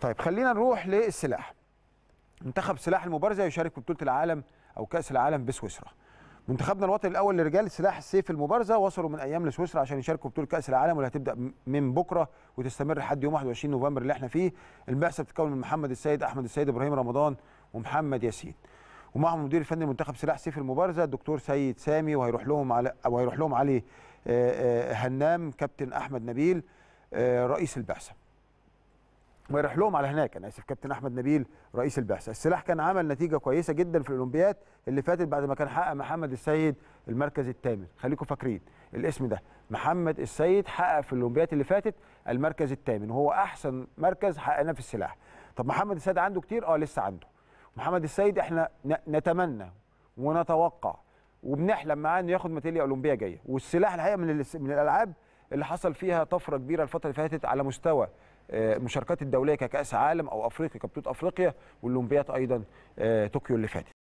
طيب خلينا نروح للسلاح منتخب سلاح المبارزه يشارك في بطوله العالم او كاس العالم بسويسرا منتخبنا الوطني الاول لرجال سلاح السيف المبارزه وصلوا من ايام لسويسرا عشان يشاركوا بطوله كاس العالم واللي هتبدا من بكره وتستمر لحد يوم 21 نوفمبر اللي احنا فيه البعثه بتتكون من محمد السيد احمد السيد ابراهيم رمضان ومحمد ياسين ومعهم المدير الفني لمنتخب سلاح سيف المبارزه الدكتور سيد سامي وهيروح لهم على وهيروح لهم علي هنام كابتن احمد نبيل رئيس البعثه ويروح لهم على هناك انا اسف كابتن احمد نبيل رئيس البعثه السلاح كان عمل نتيجه كويسه جدا في الاولمبياد اللي فاتت بعد ما كان حقق محمد السيد المركز الثامن خليكم فاكرين الاسم ده محمد السيد حقق في الاولمبياد اللي فاتت المركز الثامن وهو احسن مركز حققناه في السلاح طب محمد السيد عنده كتير اه لسه عنده محمد السيد احنا نتمنى ونتوقع وبنحلم معاه انه ياخد ميداليه اولمبيه جايه والسلاح الحقيقه من من الالعاب اللي حصل فيها طفره كبيره الفتره اللي فاتت على مستوى المشاركات آه، الدوليه ككاس عالم او افريقيا كبطوله افريقيا والاولمبياد ايضا آه، طوكيو اللي فاتت